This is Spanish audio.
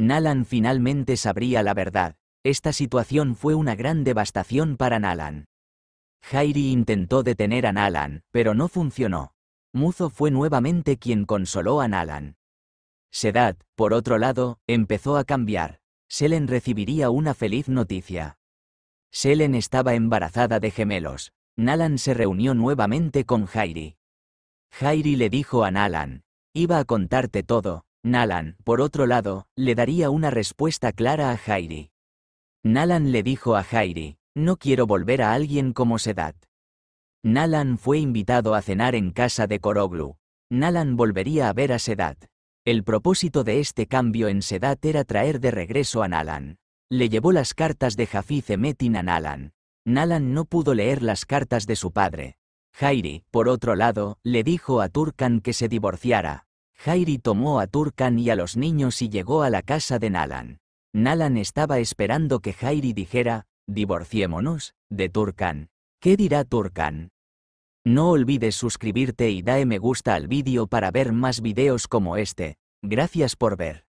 Nalan finalmente sabría la verdad. Esta situación fue una gran devastación para Nalan. Jairi intentó detener a Nalan, pero no funcionó. Muzo fue nuevamente quien consoló a Nalan. Sedat, por otro lado, empezó a cambiar. Selen recibiría una feliz noticia. Selen estaba embarazada de gemelos. Nalan se reunió nuevamente con Jairi. Jairi le dijo a Nalan, iba a contarte todo, Nalan, por otro lado, le daría una respuesta clara a Jairi. Nalan le dijo a Jairi, no quiero volver a alguien como Sedat. Nalan fue invitado a cenar en casa de Koroglu. Nalan volvería a ver a Sedat. El propósito de este cambio en Sedat era traer de regreso a Nalan. Le llevó las cartas de Hafiz Emetin a Nalan. Nalan no pudo leer las cartas de su padre. Jairi, por otro lado, le dijo a Turkan que se divorciara. Jairi tomó a Turkan y a los niños y llegó a la casa de Nalan. Nalan estaba esperando que Jairi dijera, divorciémonos, de Turkan. ¿Qué dirá Turkan? No olvides suscribirte y dae me gusta al vídeo para ver más videos como este. Gracias por ver.